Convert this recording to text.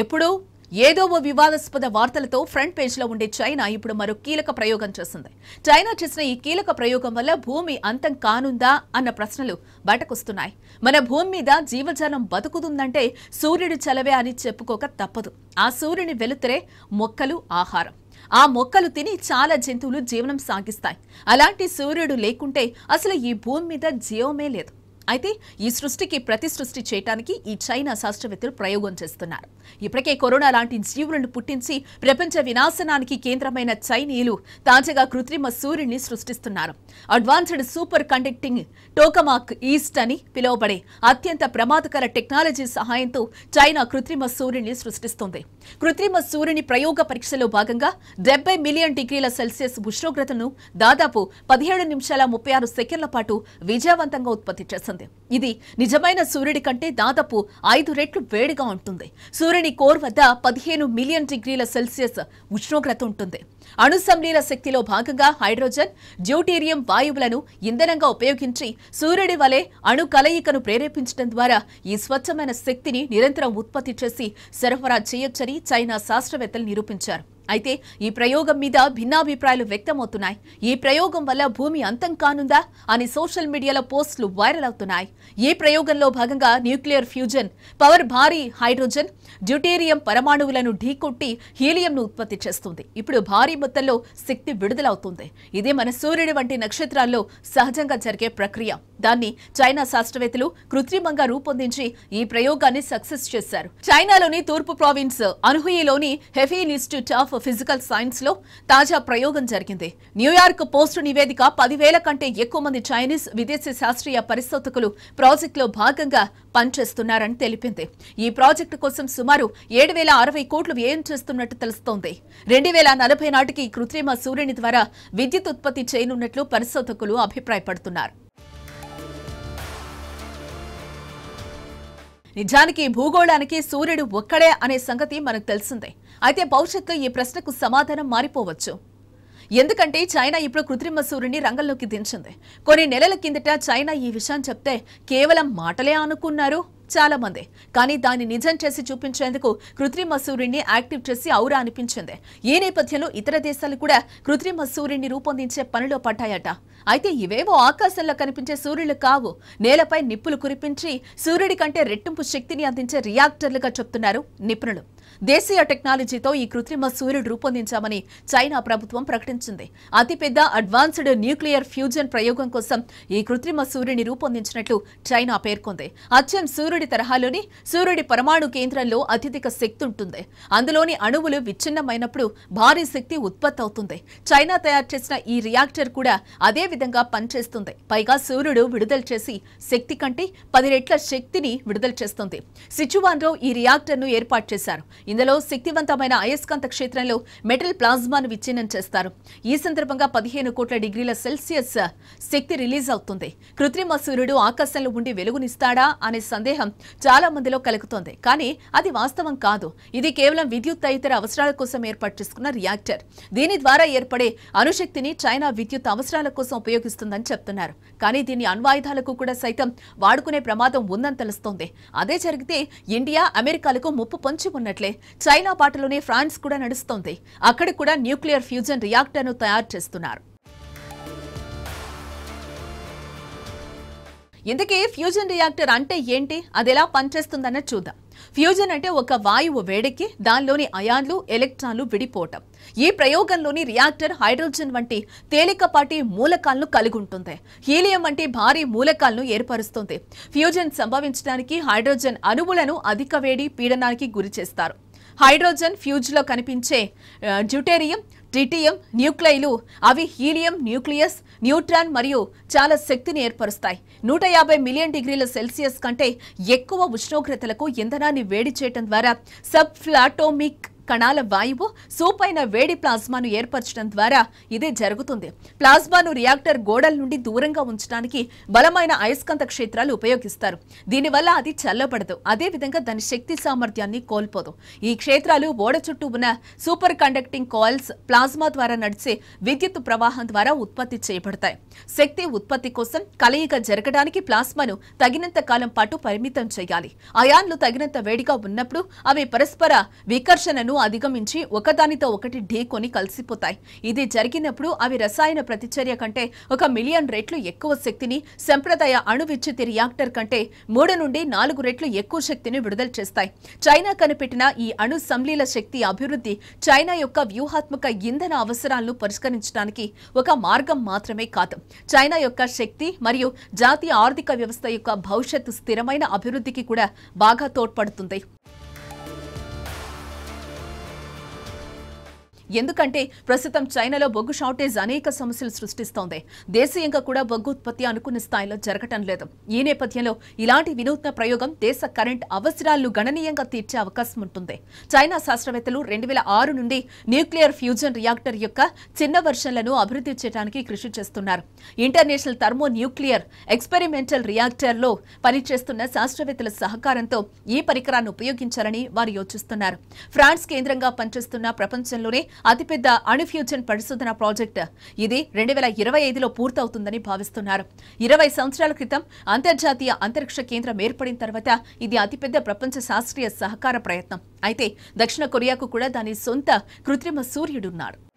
ఎప్పుడూ ఏదో ఓ వివాదాస్పద వార్తలతో ఫ్రంట్ పేజ్లో ఉండే చైనా ఇప్పుడు మరో కీలక ప్రయోగం చేసింది చైనా చేసిన ఈ కీలక ప్రయోగం వల్ల భూమి అంతం కానుందా అన్న ప్రశ్నలు బయటకొస్తున్నాయి మన భూమి మీద జీవజాలం బతుకుతుందంటే సూర్యుడు చలవే అని చెప్పుకోక తప్పదు ఆ సూర్యుని వెలుతురే మొక్కలు ఆహారం ఆ మొక్కలు తిని చాలా జంతువులు జీవనం సాగిస్తాయి అలాంటి సూర్యుడు లేకుంటే అసలు ఈ భూమి మీద జీవమే లేదు అయితే ఈ సృష్టికి ప్రతి సృష్టి చేయటానికి ఈ చైనా శాస్త్రవేత్తలు ప్రయోగం చేస్తున్నారు ఇప్పటికే కరోనా లాంటి జీవులను పుట్టించి ప్రపంచ వినాశనానికి కేంద్రమైన చైనీయులు తాజాగా కృత్రిమ సూర్యుడిని సృష్టిస్తున్నారు advanced superconducting tokamak EAST అని పిలువబడే అత్యంత ప్రమాదకర టెక్నాలజీ సహాయంతో చైనా కృత్రిమ సూర్యుడిని సృష్టిస్తుంది కృత్రిమ సూర్యుని ప్రయోగ పరీక్షలో భాగంగా డెబ్బై మిలియన్ డిగ్రీల సెల్సియస్ ఉష్ణోగ్రతను దాదాపు పదిహేడు నిమిషాల ముప్పై ఆరు సెకండ్ల పాటు విజయవంతంగా ఉత్పత్తి చేస్తుంది వస్తుంది ఇది నిజమైన సూర్యుడి కంటే దాదాపు ఐదు రెట్లు వేడిగా ఉంటుంది సూర్యుని కోర్ వద్ద పదిహేను మిలియన్ డిగ్రీల సెల్సియస్ ఉష్ణోగ్రత ఉంటుంది అణుసంలీల శక్తిలో భాగంగా హైడ్రోజన్ డ్యూటీరియం వాయువులను ఇంధనంగా ఉపయోగించి సూర్యుడి వలె అణు కలయికను ప్రేరేపించడం ద్వారా ఈ స్వచ్ఛమైన శక్తిని నిరంతరం ఉత్పత్తి చేసి సరఫరా చేయొచ్చని చైనా శాస్త్రవేత్తలు నిరూపించారు అయితే ఈ ప్రయోగం మీద భిన్నాభిప్రాయాలు వ్యక్తమవుతున్నాయి ఈ ప్రయోగం వల్ల భూమి అంతం కానుందా అని సోషల్ మీడియాలో పోస్టులు వైరల్ అవుతున్నాయి ఈ ప్రయోగంలో భాగంగా న్యూక్లియర్ ఫ్యూజన్ పవర్ భారీ హైడ్రోజన్ డ్యూటేరియం పరమాణువులను ఢీకొట్టి హీలియంను ఉత్పత్తి చేస్తుంది ఇప్పుడు భారీ మొత్తంలో శక్తి విడుదలవుతుంది ఇదే మన సూర్యుడి వంటి నక్షత్రాల్లో సహజంగా జరిగే ప్రక్రియ దాన్ని చైనా శాస్త్రవేత్తలు కృత్రిమంగా రూపొందించి ఈ ప్రయోగాన్ని సక్సెస్ చేశారు చైనాలోని తూర్పు ప్రావిన్స్ అనుహుయిలోని హెఫీన్ ఇన్స్టిట్యూట్ ఆఫ్ ఫిజికల్ సైన్స్ లో తాజా ప్రయోగం జరిగింది న్యూయార్క్ పోస్ట్ నివేదిక పదివేల కంటే ఎక్కువ మంది చైనీస్ విదేశీ శాస్త్రీయ పరిశోధకులు లో భాగంగా పనిచేస్తున్నారని తెలిపింది ఈ ప్రాజెక్టు కోసం సుమారు ఏడు వేల అరవై కోట్లు వ్యయం చేస్తున్నట్టు తెలుస్తోంది రెండు వేల నలభై నాటికి కృత్రిమ సూర్యుని ద్వారా విద్యుత్ ఉత్పత్తి చేయనున్నట్లు పరిశోధకులు అభిప్రాయపడుతున్నారు నిజానికి భూగోళానికి సూర్యుడు ఒక్కడే అనే సంగతి మనకు తెలిసిందే అయితే భవిష్యత్తులో ఈ ప్రశ్నకు సమాధానం మారిపోవచ్చు ఎందుకంటే చైనా ఇప్పుడు కృత్రిమ సూర్యుని రంగంలోకి దించింది కొన్ని నెలల కిందట చైనా ఈ విషయం చెప్తే కేవలం మాటలే అనుకున్నారు చాలా మంది కానీ దాన్ని నిజం చేసి చూపించేందుకు కృత్రిమ సూర్యుడిని యాక్టివ్ చేసి ఔరా అనిపించింది ఈ నేపథ్యంలో ఇతర దేశాలు కూడా కృత్రిమ సూర్యుడిని రూపొందించే పనిలో పడ్డాయట అయితే ఇవేవో ఆకాశంలో కనిపించే సూర్యులు కావు నేలపై నిప్పులు కురిపించి సూర్యుడి కంటే రెట్టింపు శక్తిని అందించే రియాక్టర్లుగా చెప్తున్నారు నిపుణులు దేశీయ టెక్నాలజీతో ఈ కృత్రిమ సూర్యుడు రూపొందించామని చైనా ప్రభుత్వం ప్రకటించింది అతిపెద్ద అడ్వాన్స్డ్ న్యూక్లియర్ ఫ్యూజన్ ప్రయోగం కోసం ఈ కృత్రిమ సూర్యుడిని రూపొందించినట్లు చైనా పేర్కొంది అచ్చం సూర్యుడి సూర్యుడి తరహాలోని సూర్యుడి పరమాణు కేంద్రంలో అత్యధిక శక్తి ఉంటుంది అందులోని అణువులు విచ్ఛిన్నమైనప్పుడు భారీ శక్తి ఉత్పత్తి అవుతుంది చైనా తయారు చేసిన ఈ రియాక్టర్ కూడా అదే విధంగా పనిచేస్తుంది పైగా సూర్యుడు విడుదల చేసి శక్తి కంటే పది రెట్ల శక్తిని విడుదల చేస్తుంది సిచువాన్లో ఈ రియాక్టర్ ను ఏర్పాటు చేశారు ఇందులో శక్తివంతమైన అయస్కాంత క్షేత్రంలో మెటల్ ప్లాజ్మాను విచ్ఛిన్నం చేస్తారు ఈ సందర్భంగా పదిహేను కోట్ల డిగ్రీల సెల్సియస్ శక్తి రిలీజ్ అవుతుంది కృత్రిమ సూర్యుడు ఆకాశంలో ఉండి వెలుగునిస్తాడా అనే సందేహం చాలా మందిలో కలుగుతోంది కానీ అది వాస్తవం కాదు ఇది కేవలం విద్యుత్ తదితర అవసరాల కోసం ఏర్పాటు చేసుకున్న రియాక్టర్ దీని ద్వారా ఏర్పడే అణుశక్తిని చైనా విద్యుత్ అవసరాల కోసం ఉపయోగిస్తుందని చెప్తున్నారు కానీ దీని అణ్వాయుధాలకు కూడా సైతం వాడుకునే ప్రమాదం ఉందని తెలుస్తోంది అదే జరిగితే ఇండియా అమెరికాలకు ముప్పు పొంచి ఉన్నట్లే చైనా పాటలోనే ఫ్రాన్స్ కూడా నడుస్తోంది అక్కడ కూడా న్యూక్లియర్ ఫ్యూజన్ రియాక్టర్ను తయారు చేస్తున్నారు ఇందుకే ఫ్యూజన్ రియాక్టర్ అంటే ఏంటి అది ఎలా పనిచేస్తుందన్న చూద్దాం ఫ్యూజన్ అంటే ఒక వాయువు వేడెక్కి దానిలోని అయాన్లు ఎలక్ట్రాన్లు విడిపోవటం ఈ ప్రయోగంలోని రియాక్టర్ హైడ్రోజన్ వంటి తేలికపాటి మూలకాలను కలిగి ఉంటుంది హీలియం వంటి భారీ మూలకాలను ఏర్పరుస్తుంది ఫ్యూజన్ సంభవించడానికి హైడ్రోజన్ అణువులను అధిక వేడి పీడనానికి చేస్తారు హైడ్రోజన్ ఫ్యూజ్లో కనిపించే డ్యూటేరియం ట్రిటియం న్యూక్లైలు అవి హీలియం న్యూక్లియస్ న్యూట్రాన్ మరియు చాలా శక్తిని ఏర్పరుస్తాయి నూట యాభై మిలియన్ డిగ్రీల సెల్సియస్ కంటే ఎక్కువ ఉష్ణోగ్రతలకు ఇంధనాన్ని వేడి చేయటం ద్వారా సబ్ ఫ్లాటోమిక్ కణాల వాయువు సూపైన వేడి ప్లాస్మాను ఏర్పరచడం ద్వారా ఇదే జరుగుతుంది ప్లాస్మాను రియాక్టర్ గోడల నుండి దూరంగా ఉంచడానికి బలమైన అయస్కంత క్షేత్రాలు ఉపయోగిస్తారు దీనివల్ల అది చల్లబడదు అదేవిధంగా దాని శక్తి సామర్థ్యాన్ని కోల్పోదు ఈ క్షేత్రాలు ఓడ చుట్టూ ఉన్న సూపర్ కండక్టింగ్ కాయిల్స్ ప్లాస్మా ద్వారా నడిచే విద్యుత్ ప్రవాహం ద్వారా ఉత్పత్తి చేయబడతాయి శక్తి ఉత్పత్తి కోసం కలయిక జరగడానికి ప్లాస్మాను తగినంత కాలం పాటు పరిమితం చేయాలి అయాన్లు తగినంత వేడిగా ఉన్నప్పుడు అవి పరస్పర వికర్షణను రసాయనాలు అధిగమించి ఒకదానితో ఒకటి ఢీకొని కలిసిపోతాయి ఇది జరిగినప్పుడు అవి రసాయన ప్రతిచర్య కంటే ఒక మిలియన్ రెట్లు ఎక్కువ శక్తిని సంప్రదాయ అణువిచ్చితి రియాక్టర్ కంటే మూడు నుండి నాలుగు రెట్లు ఎక్కువ శక్తిని విడుదల చేస్తాయి చైనా కనిపెట్టిన ఈ అణు సంలీల శక్తి అభివృద్ధి చైనా యొక్క వ్యూహాత్మక ఇంధన అవసరాలను పరిష్కరించడానికి ఒక మార్గం మాత్రమే కాదు చైనా యొక్క శక్తి మరియు జాతీయ ఆర్థిక వ్యవస్థ యొక్క భవిష్యత్ స్థిరమైన అభివృద్ధికి కూడా బాగా తోడ్పడుతుంది ఎందుకంటే ప్రస్తుతం చైనాలో బొగ్గు షార్టేజ్ అనేక సమస్యలు సృష్టిస్తోంది దేశీయంగా కూడా బొగ్గు ఉత్పత్తి అనుకున్న స్థాయిలో జరగటం లేదు ఈ నేపథ్యంలో ఇలాంటి వినూత్న ప్రయోగం దేశ కరెంట్ అవసరాలను గణనీయంగా తీర్చే అవకాశం ఉంటుంది చైనా శాస్త్రవేత్తలు రెండు వేల ఆరు నుండి న్యూక్లియర్ ఫ్యూజన్ రియాక్టర్ యొక్క చిన్న వర్షన్లను అభివృద్ధి చేయడానికి కృషి చేస్తున్నారు ఇంటర్నేషనల్ థర్మో న్యూక్లియర్ ఎక్స్పెరిమెంటల్ రియాక్టర్లో పనిచేస్తున్న శాస్త్రవేత్తల సహకారంతో ఈ పరికరాన్ని ఉపయోగించాలని వారు యోచిస్తున్నారు ఫ్రాన్స్ కేంద్రంగా పనిచేస్తున్న ప్రపంచంలోనే అతిపెద్ద అణుఫ్యూజన్ పరిశోధన ప్రాజెక్ట్ ఇది రెండు వేల ఇరవై ఐదులో పూర్తవుతుందని భావిస్తున్నారు ఇరవై సంవత్సరాల క్రితం అంతర్జాతీయ అంతరిక్ష కేంద్రం ఏర్పడిన తర్వాత ఇది అతిపెద్ద ప్రపంచ శాస్త్రీయ సహకార ప్రయత్నం అయితే దక్షిణ కొరియాకు కూడా దాని సొంత కృత్రిమ సూర్యుడున్నారు